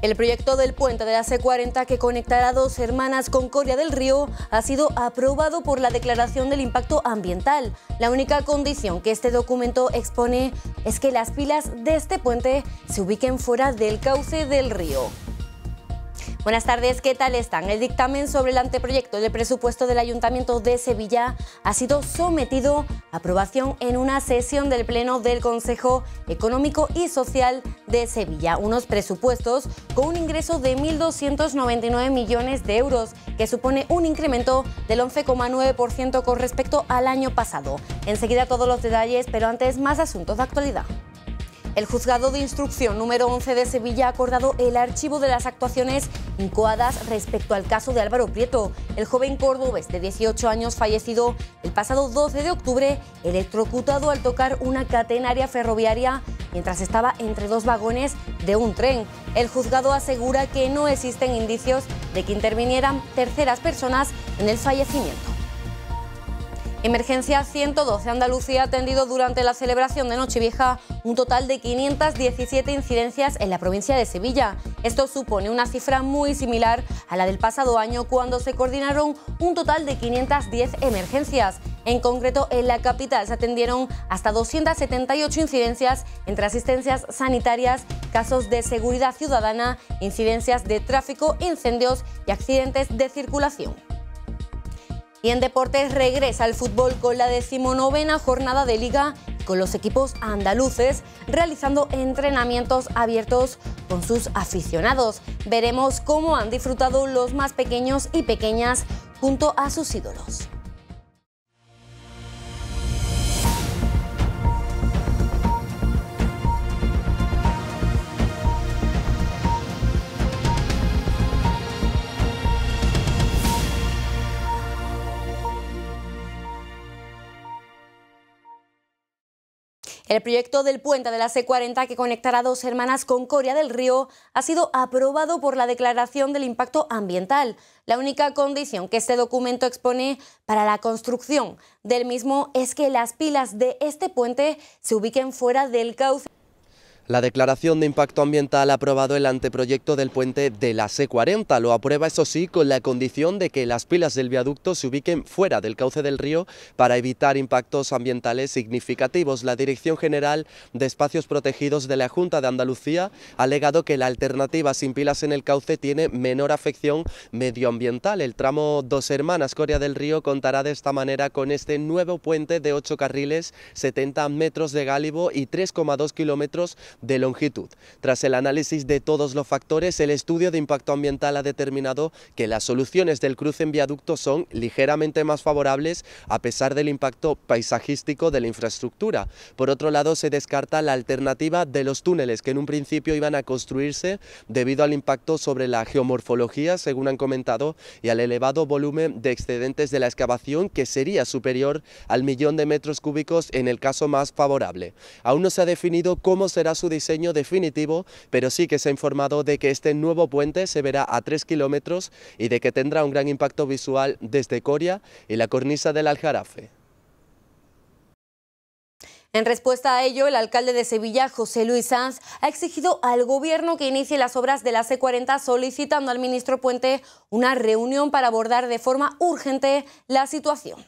El proyecto del puente de la C40 que conectará dos hermanas con Coria del Río ha sido aprobado por la Declaración del Impacto Ambiental. La única condición que este documento expone es que las pilas de este puente se ubiquen fuera del cauce del río. Buenas tardes, ¿qué tal están? El dictamen sobre el anteproyecto de presupuesto del Ayuntamiento de Sevilla ha sido sometido a aprobación en una sesión del Pleno del Consejo Económico y Social de Sevilla. Unos presupuestos con un ingreso de 1.299 millones de euros, que supone un incremento del 11,9% con respecto al año pasado. Enseguida todos los detalles, pero antes más asuntos de actualidad. El juzgado de instrucción número 11 de Sevilla ha acordado el archivo de las actuaciones incoadas respecto al caso de Álvaro Prieto, el joven cordobés de 18 años fallecido el pasado 12 de octubre, electrocutado al tocar una catenaria ferroviaria mientras estaba entre dos vagones de un tren. El juzgado asegura que no existen indicios de que intervinieran terceras personas en el fallecimiento. Emergencia 112 Andalucía ha atendido durante la celebración de Nochevieja un total de 517 incidencias en la provincia de Sevilla. Esto supone una cifra muy similar a la del pasado año cuando se coordinaron un total de 510 emergencias. En concreto, en la capital se atendieron hasta 278 incidencias entre asistencias sanitarias, casos de seguridad ciudadana, incidencias de tráfico, incendios y accidentes de circulación. Y en deportes regresa al fútbol con la decimonovena jornada de liga con los equipos andaluces realizando entrenamientos abiertos con sus aficionados. Veremos cómo han disfrutado los más pequeños y pequeñas junto a sus ídolos. El proyecto del puente de la C40 que conectará dos hermanas con Coria del Río ha sido aprobado por la declaración del impacto ambiental, la única condición que este documento expone para la construcción del mismo es que las pilas de este puente se ubiquen fuera del cauce. La declaración de impacto ambiental ha aprobado el anteproyecto del puente de la C40. Lo aprueba, eso sí, con la condición de que las pilas del viaducto se ubiquen fuera del cauce del río para evitar impactos ambientales significativos. La Dirección General de Espacios Protegidos de la Junta de Andalucía ha alegado que la alternativa sin pilas en el cauce tiene menor afección medioambiental. El tramo Dos Hermanas Corea del Río contará de esta manera con este nuevo puente de 8 carriles, 70 metros de gálibo y 3,2 kilómetros de longitud. Tras el análisis de todos los factores, el estudio de impacto ambiental ha determinado que las soluciones del cruce en viaducto son ligeramente más favorables a pesar del impacto paisajístico de la infraestructura. Por otro lado, se descarta la alternativa de los túneles que en un principio iban a construirse debido al impacto sobre la geomorfología, según han comentado, y al elevado volumen de excedentes de la excavación que sería superior al millón de metros cúbicos en el caso más favorable. Aún no se ha definido cómo será su diseño definitivo, pero sí que se ha informado de que este nuevo puente se verá a tres kilómetros y de que tendrá un gran impacto visual desde Coria y la cornisa del Aljarafe. En respuesta a ello, el alcalde de Sevilla, José Luis Sanz, ha exigido al gobierno que inicie las obras de la C40 solicitando al ministro Puente una reunión para abordar de forma urgente la situación.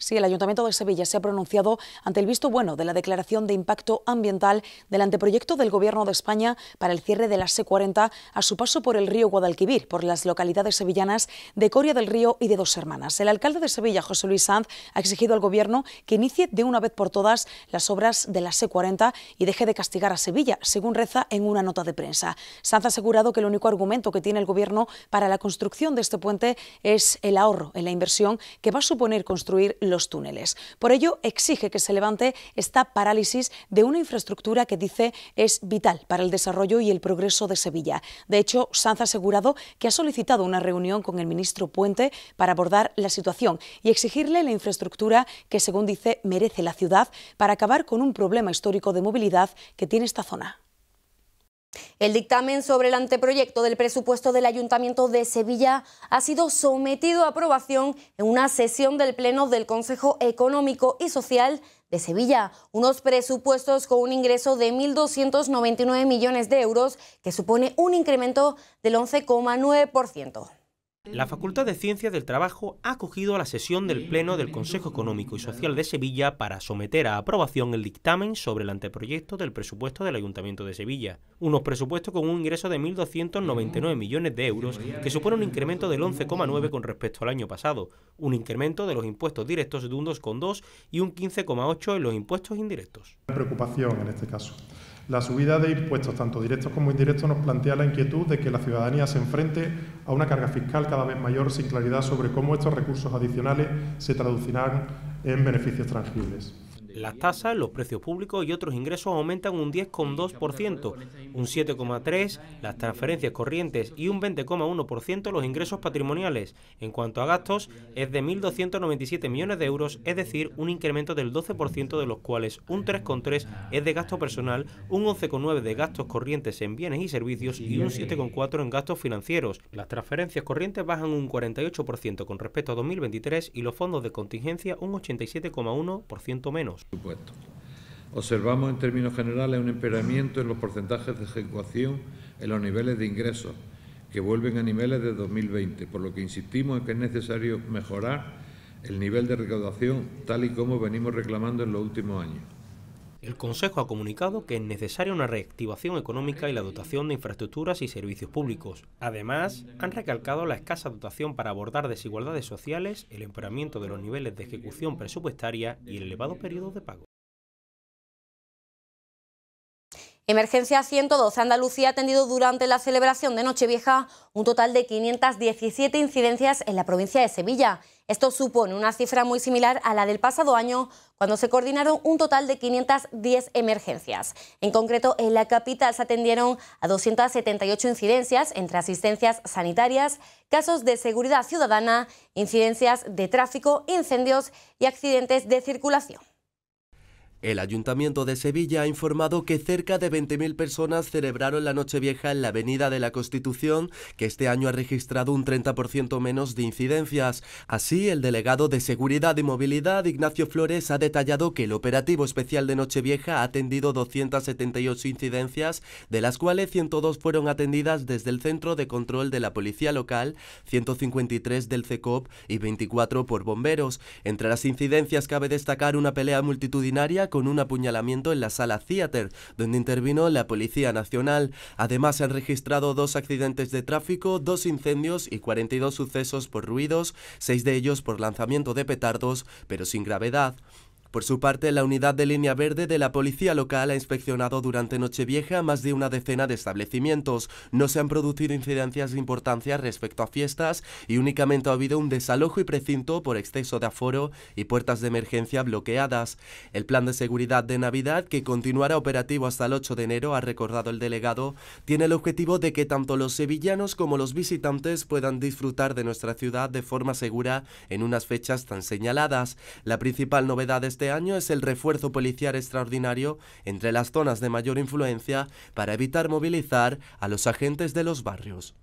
Sí, el Ayuntamiento de Sevilla se ha pronunciado ante el visto bueno de la declaración de impacto ambiental del anteproyecto del Gobierno de España para el cierre de la C40 a su paso por el río Guadalquivir, por las localidades sevillanas de Coria del Río y de Dos Hermanas. El alcalde de Sevilla, José Luis Sanz, ha exigido al Gobierno que inicie de una vez por todas las obras de la C40 y deje de castigar a Sevilla, según reza en una nota de prensa. Sanz ha asegurado que el único argumento que tiene el Gobierno para la construcción de este puente es el ahorro en la inversión que va a suponer construir los túneles. Por ello, exige que se levante esta parálisis de una infraestructura que dice es vital para el desarrollo y el progreso de Sevilla. De hecho, Sanz ha asegurado que ha solicitado una reunión con el ministro Puente para abordar la situación y exigirle la infraestructura que, según dice, merece la ciudad para acabar con un problema histórico de movilidad que tiene esta zona. El dictamen sobre el anteproyecto del presupuesto del Ayuntamiento de Sevilla ha sido sometido a aprobación en una sesión del Pleno del Consejo Económico y Social de Sevilla, unos presupuestos con un ingreso de 1.299 millones de euros, que supone un incremento del 11,9%. La Facultad de Ciencias del Trabajo ha acogido a la sesión del Pleno del Consejo Económico y Social de Sevilla para someter a aprobación el dictamen sobre el anteproyecto del presupuesto del Ayuntamiento de Sevilla, unos presupuestos con un ingreso de 1.299 millones de euros que supone un incremento del 11,9 con respecto al año pasado, un incremento de los impuestos directos de un 2,2 y un 15,8 en los impuestos indirectos. Preocupación en este caso. La subida de impuestos, tanto directos como indirectos, nos plantea la inquietud de que la ciudadanía se enfrente a una carga fiscal cada vez mayor sin claridad sobre cómo estos recursos adicionales se traducirán en beneficios tangibles. Las tasas, los precios públicos y otros ingresos aumentan un 10,2%, un 7,3% las transferencias corrientes y un 20,1% los ingresos patrimoniales. En cuanto a gastos, es de 1.297 millones de euros, es decir, un incremento del 12% de los cuales un 3,3% es de gasto personal, un 11,9% de gastos corrientes en bienes y servicios y un 7,4% en gastos financieros. Las transferencias corrientes bajan un 48% con respecto a 2023 y los fondos de contingencia un 87,1% menos supuesto. Observamos en términos generales un empeoramiento en los porcentajes de ejecución en los niveles de ingresos, que vuelven a niveles de 2020, por lo que insistimos en que es necesario mejorar el nivel de recaudación tal y como venimos reclamando en los últimos años. El Consejo ha comunicado que es necesaria una reactivación económica y la dotación de infraestructuras y servicios públicos. Además, han recalcado la escasa dotación para abordar desigualdades sociales, el empeoramiento de los niveles de ejecución presupuestaria y el elevado periodo de pago. Emergencia 112 Andalucía ha atendido durante la celebración de Nochevieja un total de 517 incidencias en la provincia de Sevilla. Esto supone una cifra muy similar a la del pasado año, cuando se coordinaron un total de 510 emergencias. En concreto, en la capital se atendieron a 278 incidencias entre asistencias sanitarias, casos de seguridad ciudadana, incidencias de tráfico, incendios y accidentes de circulación. El Ayuntamiento de Sevilla ha informado que cerca de 20.000 personas celebraron la Nochevieja en la Avenida de la Constitución, que este año ha registrado un 30% menos de incidencias. Así, el delegado de Seguridad y Movilidad, Ignacio Flores, ha detallado que el operativo especial de Nochevieja ha atendido 278 incidencias, de las cuales 102 fueron atendidas desde el Centro de Control de la Policía Local, 153 del CECOP y 24 por bomberos. Entre las incidencias cabe destacar una pelea multitudinaria con un apuñalamiento en la sala Theater, donde intervino la Policía Nacional. Además, se han registrado dos accidentes de tráfico, dos incendios y 42 sucesos por ruidos, seis de ellos por lanzamiento de petardos, pero sin gravedad. Por su parte, la unidad de línea verde de la policía local ha inspeccionado durante Nochevieja más de una decena de establecimientos. No se han producido incidencias de importancia respecto a fiestas y únicamente ha habido un desalojo y precinto por exceso de aforo y puertas de emergencia bloqueadas. El plan de seguridad de Navidad, que continuará operativo hasta el 8 de enero, ha recordado el delegado, tiene el objetivo de que tanto los sevillanos como los visitantes puedan disfrutar de nuestra ciudad de forma segura en unas fechas tan señaladas. La principal novedad de este este año es el refuerzo policial extraordinario entre las zonas de mayor influencia para evitar movilizar a los agentes de los barrios.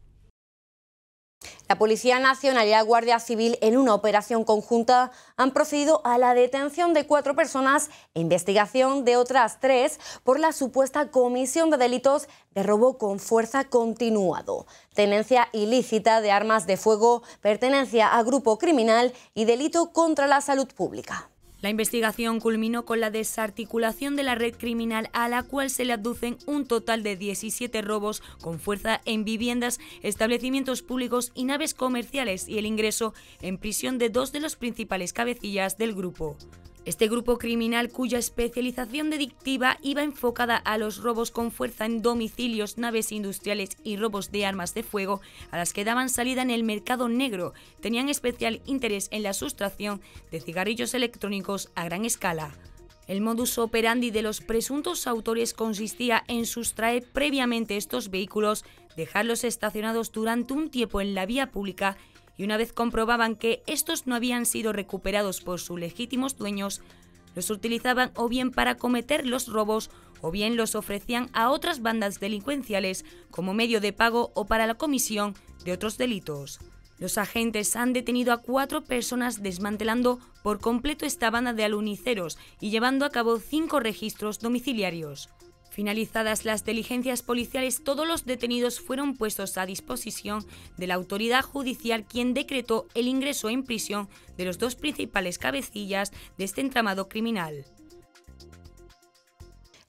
La Policía Nacional y la Guardia Civil, en una operación conjunta, han procedido a la detención de cuatro personas e investigación de otras tres por la supuesta comisión de delitos de robo con fuerza continuado, tenencia ilícita de armas de fuego, pertenencia a grupo criminal y delito contra la salud pública. La investigación culminó con la desarticulación de la red criminal a la cual se le aducen un total de 17 robos con fuerza en viviendas, establecimientos públicos y naves comerciales y el ingreso en prisión de dos de los principales cabecillas del grupo. Este grupo criminal, cuya especialización dedictiva iba enfocada a los robos con fuerza en domicilios, naves industriales y robos de armas de fuego, a las que daban salida en el mercado negro, tenían especial interés en la sustracción de cigarrillos electrónicos a gran escala. El modus operandi de los presuntos autores consistía en sustraer previamente estos vehículos, dejarlos estacionados durante un tiempo en la vía pública y una vez comprobaban que estos no habían sido recuperados por sus legítimos dueños, los utilizaban o bien para cometer los robos o bien los ofrecían a otras bandas delincuenciales como medio de pago o para la comisión de otros delitos. Los agentes han detenido a cuatro personas desmantelando por completo esta banda de aluniceros y llevando a cabo cinco registros domiciliarios. Finalizadas las diligencias policiales, todos los detenidos fueron puestos a disposición de la autoridad judicial, quien decretó el ingreso en prisión de los dos principales cabecillas de este entramado criminal.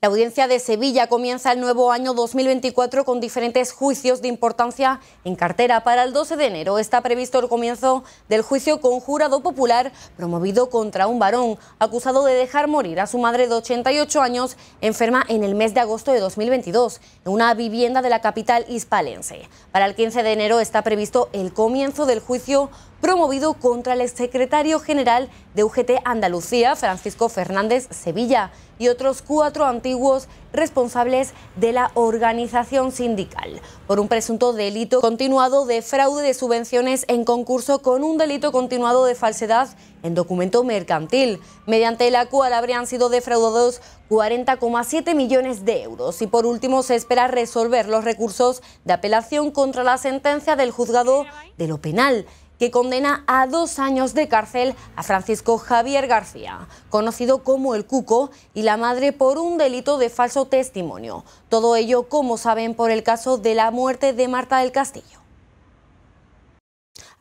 La audiencia de Sevilla comienza el nuevo año 2024 con diferentes juicios de importancia en cartera. Para el 12 de enero está previsto el comienzo del juicio con jurado popular promovido contra un varón acusado de dejar morir a su madre de 88 años enferma en el mes de agosto de 2022 en una vivienda de la capital hispalense. Para el 15 de enero está previsto el comienzo del juicio promovido contra el secretario general de UGT Andalucía, Francisco Fernández Sevilla, y otros cuatro antiguos responsables de la organización sindical, por un presunto delito continuado de fraude de subvenciones en concurso con un delito continuado de falsedad en documento mercantil, mediante la cual habrían sido defraudados 40,7 millones de euros. Y por último, se espera resolver los recursos de apelación contra la sentencia del juzgado de lo penal que condena a dos años de cárcel a Francisco Javier García, conocido como el Cuco, y la madre por un delito de falso testimonio. Todo ello, como saben, por el caso de la muerte de Marta del Castillo.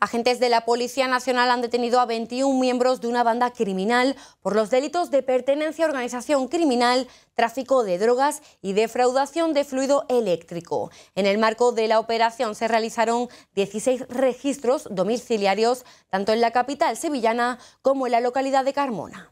Agentes de la Policía Nacional han detenido a 21 miembros de una banda criminal por los delitos de pertenencia a organización criminal, tráfico de drogas y defraudación de fluido eléctrico. En el marco de la operación se realizaron 16 registros domiciliarios tanto en la capital sevillana como en la localidad de Carmona.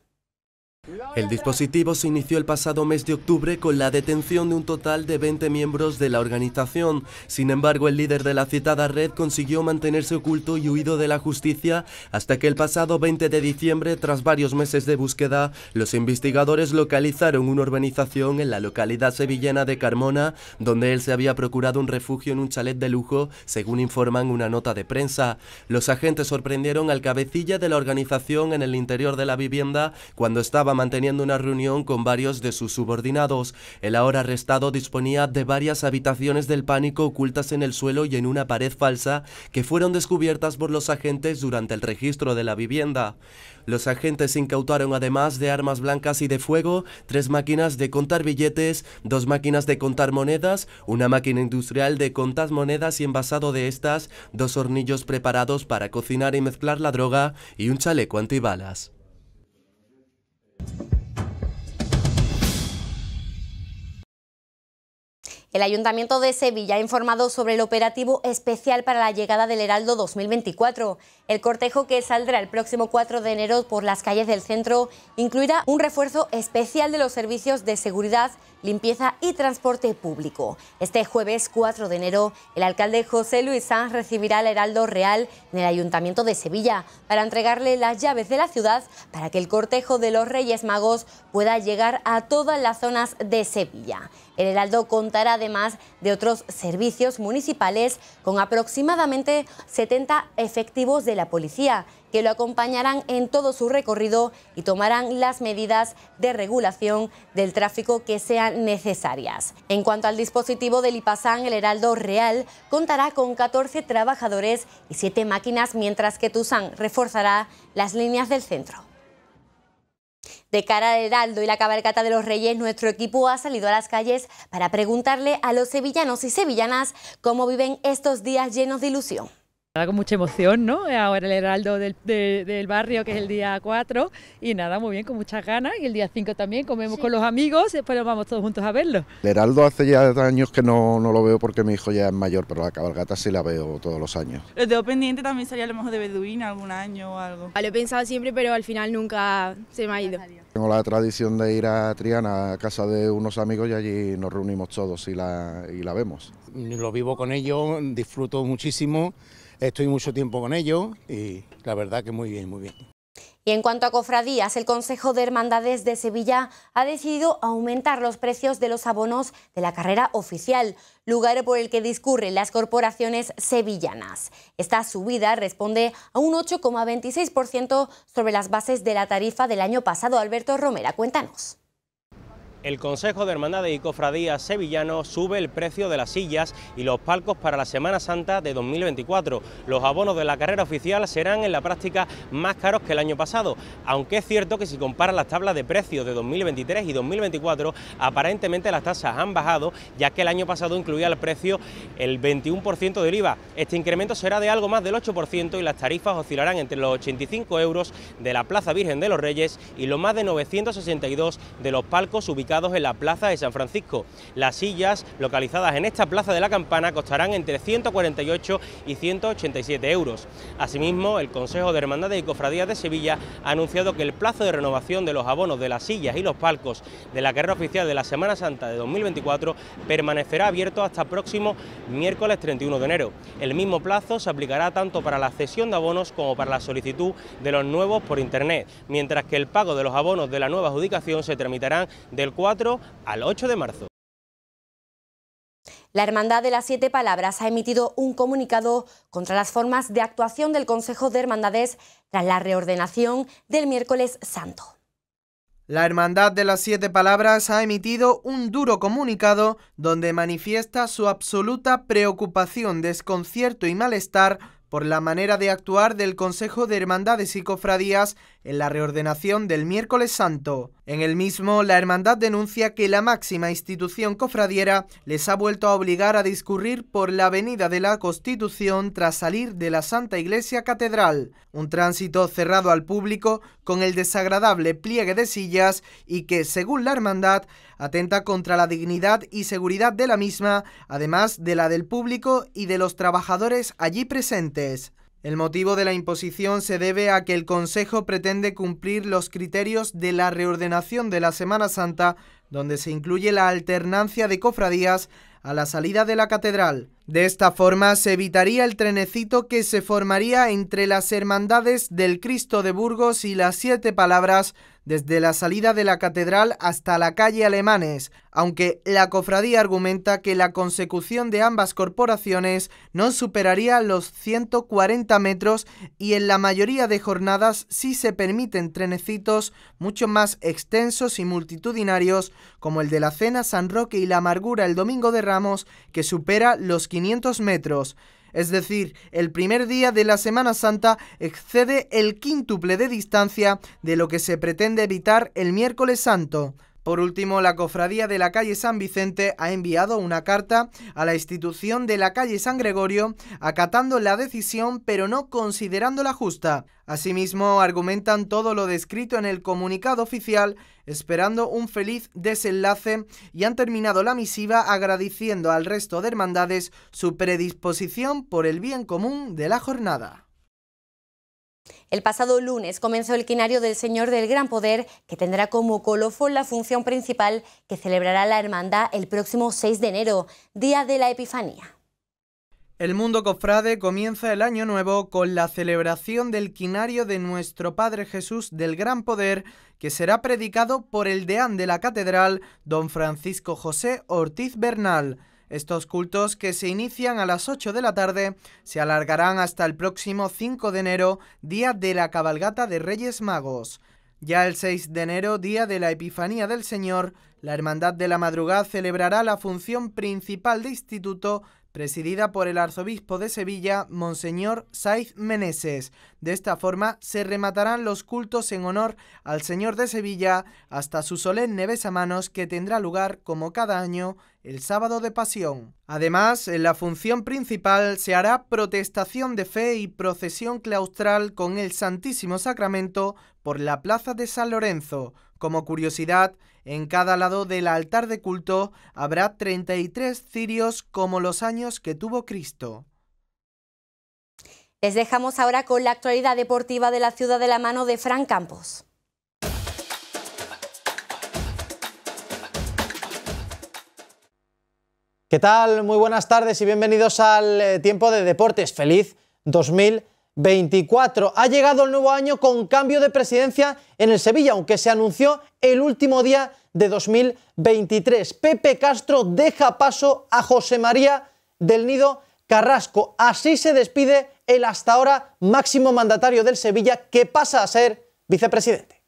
El dispositivo se inició el pasado mes de octubre con la detención de un total de 20 miembros de la organización. Sin embargo, el líder de la citada red consiguió mantenerse oculto y huido de la justicia hasta que el pasado 20 de diciembre, tras varios meses de búsqueda, los investigadores localizaron una organización en la localidad sevillana de Carmona, donde él se había procurado un refugio en un chalet de lujo, según informan una nota de prensa. Los agentes sorprendieron al cabecilla de la organización en el interior de la vivienda cuando estaba manteniendo una reunión con varios de sus subordinados. El ahora arrestado disponía de varias habitaciones del pánico ocultas en el suelo y en una pared falsa que fueron descubiertas por los agentes durante el registro de la vivienda. Los agentes incautaron además de armas blancas y de fuego, tres máquinas de contar billetes, dos máquinas de contar monedas, una máquina industrial de contar monedas y envasado de estas, dos hornillos preparados para cocinar y mezclar la droga y un chaleco antibalas. Thank you. El Ayuntamiento de Sevilla ha informado sobre el operativo especial para la llegada del Heraldo 2024. El cortejo que saldrá el próximo 4 de enero por las calles del centro incluirá un refuerzo especial de los servicios de seguridad, limpieza y transporte público. Este jueves 4 de enero, el alcalde José Luis Sanz recibirá al Heraldo Real en el Ayuntamiento de Sevilla para entregarle las llaves de la ciudad para que el cortejo de los Reyes Magos pueda llegar a todas las zonas de Sevilla. El Heraldo contará de además de otros servicios municipales con aproximadamente 70 efectivos de la policía que lo acompañarán en todo su recorrido y tomarán las medidas de regulación del tráfico que sean necesarias. En cuanto al dispositivo del IPASAN, el Heraldo Real contará con 14 trabajadores y 7 máquinas, mientras que Tusan reforzará las líneas del centro. De cara a Heraldo y la cabalgata de los Reyes, nuestro equipo ha salido a las calles para preguntarle a los sevillanos y sevillanas cómo viven estos días llenos de ilusión con mucha emoción, ¿no? Eh, ahora el heraldo del, barrio, que es el día 4, y nada, muy bien, con muchas ganas, y el día 5 también, comemos con los amigos, ...y eh, después vamos todos juntos a verlo. El heraldo hace ya años que no, lo veo porque mi hijo ya es mayor, pero la cabalgata sí la veo todos los años. Lo tengo pendiente también sería a lo mejor de Beduín algún año o algo. Ah, lo he pensado siempre, pero al final nunca se me ha ido. Tengo la tradición de ir a Triana, a casa de unos amigos, y allí nos reunimos todos y la, y la vemos. Lo vivo con ellos, disfruto muchísimo. Estoy mucho tiempo con ellos y la verdad que muy bien, muy bien. Y en cuanto a cofradías, el Consejo de Hermandades de Sevilla ha decidido aumentar los precios de los abonos de la carrera oficial, lugar por el que discurren las corporaciones sevillanas. Esta subida responde a un 8,26% sobre las bases de la tarifa del año pasado. Alberto Romera, cuéntanos. El Consejo de Hermandades y Cofradías Sevillano sube el precio de las sillas y los palcos para la Semana Santa de 2024. Los abonos de la carrera oficial serán en la práctica más caros que el año pasado, aunque es cierto que si comparan las tablas de precios de 2023 y 2024, aparentemente las tasas han bajado, ya que el año pasado incluía el precio el 21% del IVA. Este incremento será de algo más del 8% y las tarifas oscilarán entre los 85 euros de la Plaza Virgen de los Reyes y los más de 962 de los palcos ubicados en la Plaza de San Francisco. Las sillas localizadas en esta Plaza de la Campana costarán entre 148 y 187 euros. Asimismo, el Consejo de Hermandades y Cofradías de Sevilla ha anunciado que el plazo de renovación de los abonos de las sillas y los palcos de la carrera oficial de la Semana Santa de 2024 permanecerá abierto hasta próximo miércoles 31 de enero. El mismo plazo se aplicará tanto para la cesión de abonos como para la solicitud de los nuevos por Internet, mientras que el pago de los abonos de la nueva adjudicación se tramitarán del al 8 de marzo. La Hermandad de las Siete Palabras ha emitido un comunicado contra las formas de actuación del Consejo de Hermandades tras la reordenación del miércoles santo. La Hermandad de las Siete Palabras ha emitido un duro comunicado donde manifiesta su absoluta preocupación, desconcierto y malestar por la manera de actuar del Consejo de Hermandades y Cofradías en la reordenación del miércoles santo. En el mismo, la hermandad denuncia que la máxima institución cofradiera les ha vuelto a obligar a discurrir por la avenida de la Constitución tras salir de la Santa Iglesia Catedral, un tránsito cerrado al público con el desagradable pliegue de sillas y que, según la hermandad, atenta contra la dignidad y seguridad de la misma, además de la del público y de los trabajadores allí presentes. El motivo de la imposición se debe a que el Consejo pretende cumplir los criterios de la reordenación de la Semana Santa, donde se incluye la alternancia de cofradías a la salida de la catedral. De esta forma se evitaría el trenecito que se formaría entre las hermandades del Cristo de Burgos y las Siete Palabras, desde la salida de la catedral hasta la calle Alemanes, aunque la cofradía argumenta que la consecución de ambas corporaciones no superaría los 140 metros y en la mayoría de jornadas sí se permiten trenecitos mucho más extensos y multitudinarios como el de la Cena San Roque y la Amargura el Domingo de Ramos que supera los 500 metros es decir, el primer día de la Semana Santa excede el quíntuple de distancia de lo que se pretende evitar el miércoles santo. Por último, la cofradía de la calle San Vicente ha enviado una carta a la institución de la calle San Gregorio acatando la decisión pero no considerándola justa. Asimismo, argumentan todo lo descrito en el comunicado oficial, esperando un feliz desenlace y han terminado la misiva agradeciendo al resto de hermandades su predisposición por el bien común de la jornada. El pasado lunes comenzó el quinario del Señor del Gran Poder, que tendrá como colofón la función principal que celebrará la Hermandad el próximo 6 de enero, día de la Epifanía. El mundo cofrade comienza el año nuevo con la celebración del quinario de nuestro Padre Jesús del Gran Poder, que será predicado por el deán de la catedral, don Francisco José Ortiz Bernal. Estos cultos, que se inician a las 8 de la tarde, se alargarán hasta el próximo 5 de enero, día de la cabalgata de Reyes Magos. Ya el 6 de enero, día de la Epifanía del Señor, la Hermandad de la Madrugada celebrará la función principal de instituto presidida por el arzobispo de Sevilla, Monseñor Saiz Meneses. De esta forma se rematarán los cultos en honor al Señor de Sevilla hasta su solemne besamanos que tendrá lugar, como cada año, el sábado de pasión. Además, en la función principal se hará protestación de fe y procesión claustral con el Santísimo Sacramento por la Plaza de San Lorenzo. Como curiosidad, en cada lado del altar de culto habrá 33 cirios como los años que tuvo Cristo. Les dejamos ahora con la actualidad deportiva de la ciudad de la mano de Fran Campos. ¿Qué tal? Muy buenas tardes y bienvenidos al eh, tiempo de deportes. Feliz 2020. 24. Ha llegado el nuevo año con cambio de presidencia en el Sevilla, aunque se anunció el último día de 2023. Pepe Castro deja paso a José María del Nido Carrasco. Así se despide el hasta ahora máximo mandatario del Sevilla, que pasa a ser vicepresidente.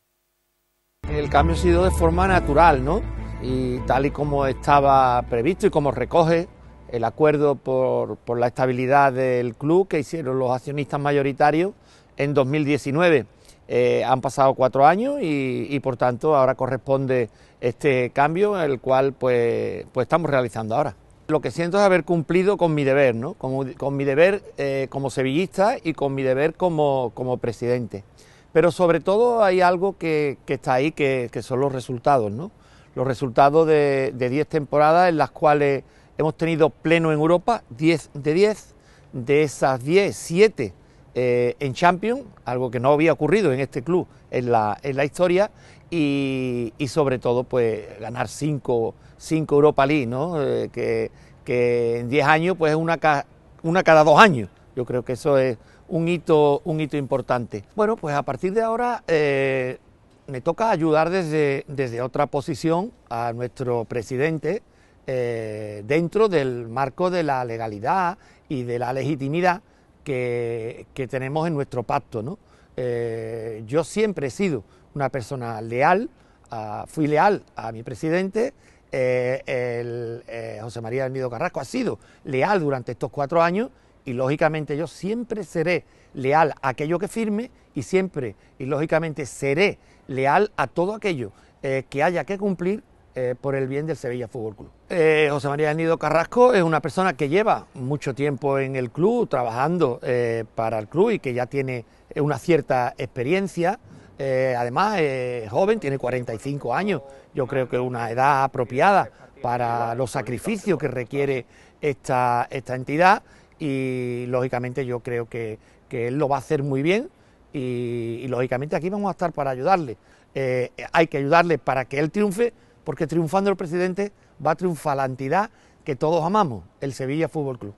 El cambio ha sido de forma natural, ¿no? Y tal y como estaba previsto y como recoge el acuerdo por, por la estabilidad del club que hicieron los accionistas mayoritarios en 2019. Eh, han pasado cuatro años y, por tanto ahora corresponde este cambio, el cual pues, pues, estamos realizando ahora. Lo que siento es haber cumplido con mi deber, ¿no? con mi deber eh, como sevillista y con mi deber como, presidente. Pero sobre todo hay algo que, está ahí, que, son los resultados, ¿no? Los resultados de diez temporadas en las cuales Hemos tenido pleno en Europa, 10 de 10, de esas 10, 7 eh, en Champions, algo que no había ocurrido en este club en la, historia, y, sobre todo pues ganar 5 Europa League, ¿no? Eh, que, que, en 10 años pues es una, una cada dos años. Yo creo que eso es un hito, un hito importante. Bueno, pues a partir de ahora eh, me toca ayudar desde, desde otra posición a nuestro presidente, eh, dentro del marco de la legalidad y de la legitimidad que, tenemos en nuestro pacto. ¿no? Eh, yo siempre he sido una persona leal, ah, fui leal a mi presidente, eh, José María del Carrasco ha sido leal durante estos cuatro años y lógicamente yo siempre seré leal a aquello que firme y siempre y lógicamente seré leal a todo aquello que haya que cumplir eh, por el bien del Sevilla Fútbol Club. Eh, José María Carrasco es una persona que lleva mucho tiempo en el club, trabajando eh, para el club y que ya tiene una cierta experiencia. además, es joven, tiene 45 años, yo creo que es una edad apropiada para los sacrificios que requiere esta, esta entidad y lógicamente yo creo que, él lo va a hacer muy bien y lógicamente aquí vamos a estar para ayudarle. hay que ayudarle para que él triunfe, porque triunfando el presidente va a triunfar la entidad que todos amamos, el Sevilla Fútbol Club.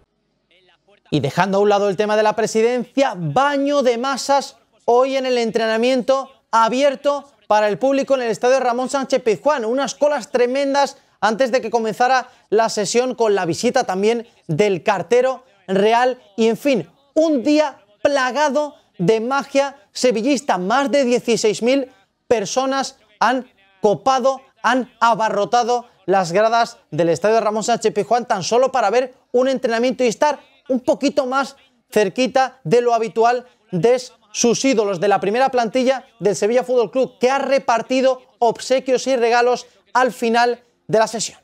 Y dejando a un lado el tema de la presidencia, baño de masas hoy en el entrenamiento abierto para el público en el estadio Ramón Sánchez Pizjuán. Unas colas tremendas antes de que comenzara la sesión con la visita también del cartero real y en fin, un día plagado de magia sevillista. Más de 16.000 personas han copado han abarrotado las gradas del estadio Ramón Sánchez Pizjuán tan solo para ver un entrenamiento y estar un poquito más cerquita de lo habitual de sus ídolos de la primera plantilla del Sevilla Fútbol Club que ha repartido obsequios y regalos al final de la sesión.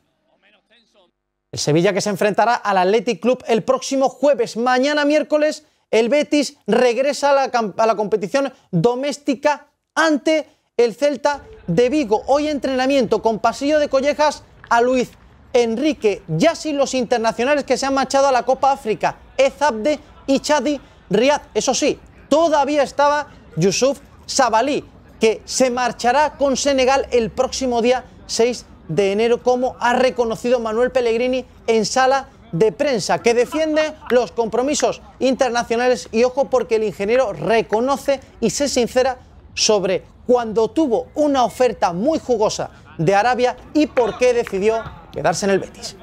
El Sevilla que se enfrentará al Athletic Club el próximo jueves, mañana miércoles, el Betis regresa a la, a la competición doméstica ante el Celta de Vigo. Hoy entrenamiento con pasillo de collejas a Luis Enrique. Ya sin los internacionales que se han marchado a la Copa África, Ezabde y Chadi Riad. Eso sí, todavía estaba Yusuf Sabalí, que se marchará con Senegal el próximo día 6 de enero, como ha reconocido Manuel Pellegrini en sala de prensa, que defiende los compromisos internacionales y ojo porque el ingeniero reconoce y se sincera sobre cuando tuvo una oferta muy jugosa de Arabia y por qué decidió quedarse en el Betis.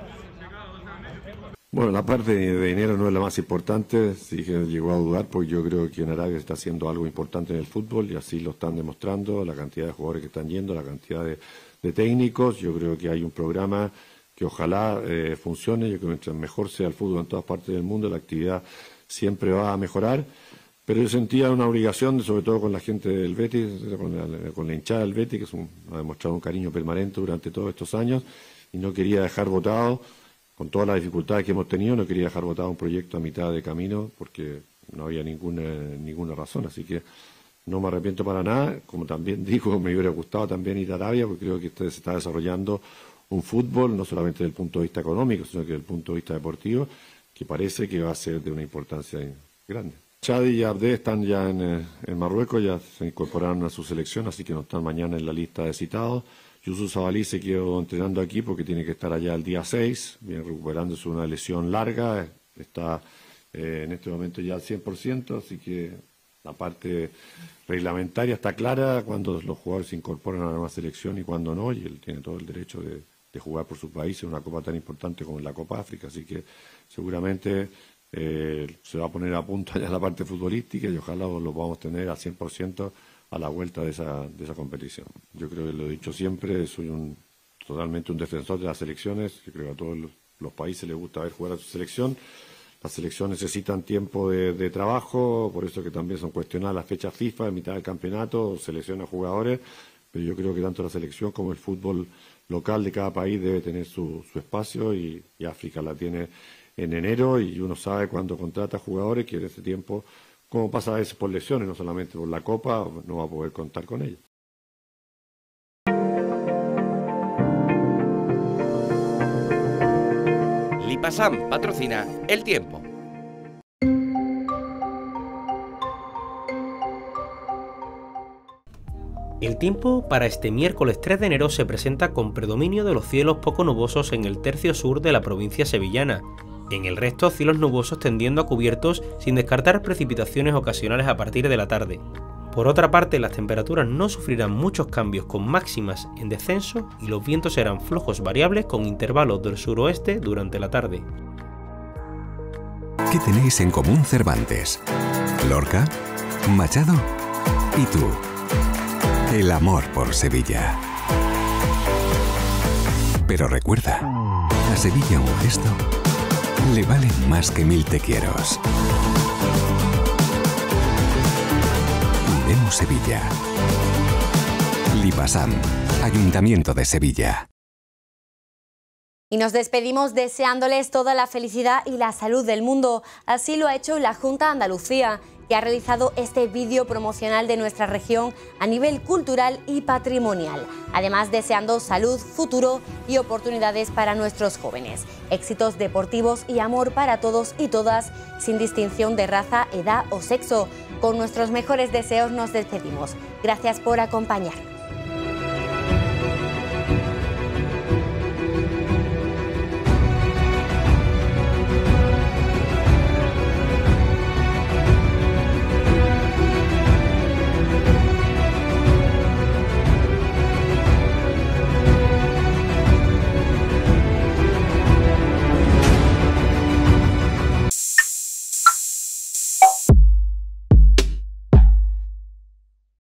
Bueno, la parte de dinero no es la más importante, sí que llegó a dudar, porque yo creo que en Arabia está haciendo algo importante en el fútbol y así lo están demostrando, la cantidad de jugadores que están yendo, la cantidad de, técnicos, yo creo que hay un programa que ojalá eh, funcione, yo creo que mientras mejor sea el fútbol en todas partes del mundo, la actividad siempre va a mejorar pero yo sentía una obligación, sobre todo con la gente del Betis, con la, hinchada del Betis, que ha demostrado un cariño permanente durante todos estos años, y no quería dejar votado, con todas las dificultades que hemos tenido, no quería dejar votado un proyecto a mitad de camino, porque no había ninguna, ninguna razón, así que no me arrepiento para nada, como también digo, me hubiera gustado también ir a Arabia, porque creo que este se está desarrollando un fútbol, no solamente desde el punto de vista económico, sino que desde el punto de vista deportivo, que parece que va a ser de una importancia grande. Chad y Abdé están ya eh, en, Marruecos, ya se incorporaron a su selección, así que no están mañana en la lista de citados. Yusuf Zabalí se quedó entrenando aquí porque tiene que estar allá el día 6, viene recuperándose una lesión larga, está eh, en este momento ya al 100%, así que la parte reglamentaria está clara cuando los jugadores se incorporan a la nueva selección y cuando no, y él tiene todo el derecho de, de jugar por su país en una copa tan importante como la Copa África, así que seguramente eh, se va a poner a punto ya la parte futbolística y ojalá lo podamos tener al 100% a la vuelta de esa, de esa competición. Yo creo que lo he dicho siempre, soy totalmente un defensor de las selecciones, creo que a todos los, países les gusta ver jugar a su selección. Las selecciones necesitan tiempo de, trabajo, por eso que también son cuestionadas las fechas FIFA, en mitad del campeonato, selecciona jugadores, pero yo creo que tanto la selección como el fútbol local de cada país debe tener su, espacio y África la tiene en enero y uno sabe cuando contrata jugadores que en ese tiempo, como pasa a veces por lesiones, no solamente por la Copa, no va a poder contar con ellos. Lipasam patrocina El Tiempo. El tiempo para este miércoles 3 de enero se presenta con predominio de los cielos poco nubosos en el tercio sur de la provincia sevillana, en el resto, cielos nubosos tendiendo a cubiertos sin descartar precipitaciones ocasionales a partir de la tarde. Por otra parte, las temperaturas no sufrirán muchos cambios con máximas en descenso y los vientos serán flojos variables con intervalos del suroeste durante la tarde. ¿Qué tenéis en común Cervantes? Lorca, Machado y tú. El amor por Sevilla. Pero recuerda, la Sevilla un gesto le valen más que mil te quieros. Vemos Sevilla. Lipasam, Ayuntamiento de Sevilla. Y nos despedimos deseándoles toda la felicidad y la salud del mundo. Así lo ha hecho la Junta Andalucía que ha realizado este vídeo promocional de nuestra región a nivel cultural y patrimonial, además deseando salud, futuro y oportunidades para nuestros jóvenes, éxitos deportivos y amor para todos y todas, sin distinción de raza, edad o sexo. Con nuestros mejores deseos nos despedimos. Gracias por acompañarnos.